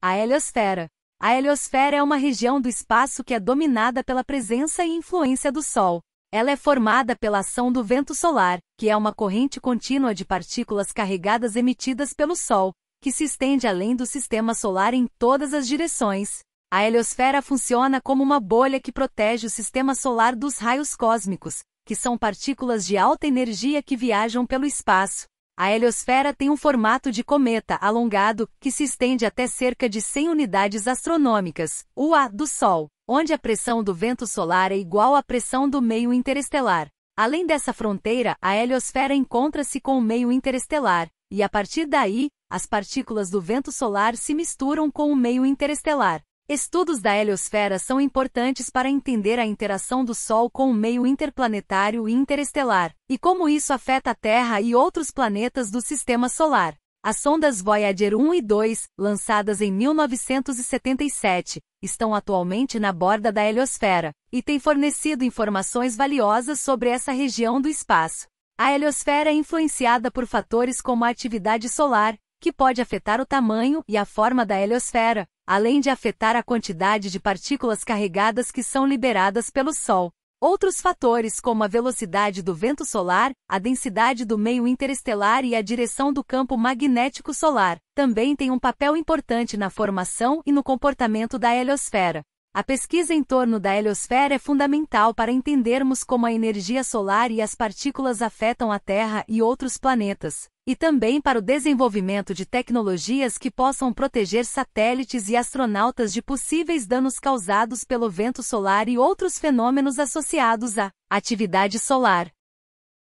A heliosfera. A heliosfera é uma região do espaço que é dominada pela presença e influência do Sol. Ela é formada pela ação do vento solar, que é uma corrente contínua de partículas carregadas emitidas pelo Sol, que se estende além do sistema solar em todas as direções. A heliosfera funciona como uma bolha que protege o sistema solar dos raios cósmicos, que são partículas de alta energia que viajam pelo espaço. A heliosfera tem um formato de cometa alongado, que se estende até cerca de 100 unidades astronômicas, UA, do Sol, onde a pressão do vento solar é igual à pressão do meio interestelar. Além dessa fronteira, a heliosfera encontra-se com o meio interestelar, e a partir daí, as partículas do vento solar se misturam com o meio interestelar. Estudos da heliosfera são importantes para entender a interação do Sol com o meio interplanetário e interestelar, e como isso afeta a Terra e outros planetas do sistema solar. As sondas Voyager 1 e 2, lançadas em 1977, estão atualmente na borda da heliosfera e têm fornecido informações valiosas sobre essa região do espaço. A heliosfera é influenciada por fatores como a atividade solar, que pode afetar o tamanho e a forma da heliosfera, além de afetar a quantidade de partículas carregadas que são liberadas pelo Sol. Outros fatores, como a velocidade do vento solar, a densidade do meio interestelar e a direção do campo magnético solar, também têm um papel importante na formação e no comportamento da heliosfera. A pesquisa em torno da heliosfera é fundamental para entendermos como a energia solar e as partículas afetam a Terra e outros planetas, e também para o desenvolvimento de tecnologias que possam proteger satélites e astronautas de possíveis danos causados pelo vento solar e outros fenômenos associados à atividade solar.